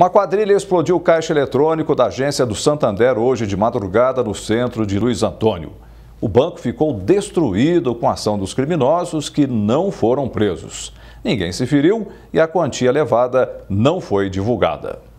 Uma quadrilha explodiu o caixa eletrônico da agência do Santander hoje de madrugada no centro de Luiz Antônio. O banco ficou destruído com a ação dos criminosos que não foram presos. Ninguém se feriu e a quantia levada não foi divulgada.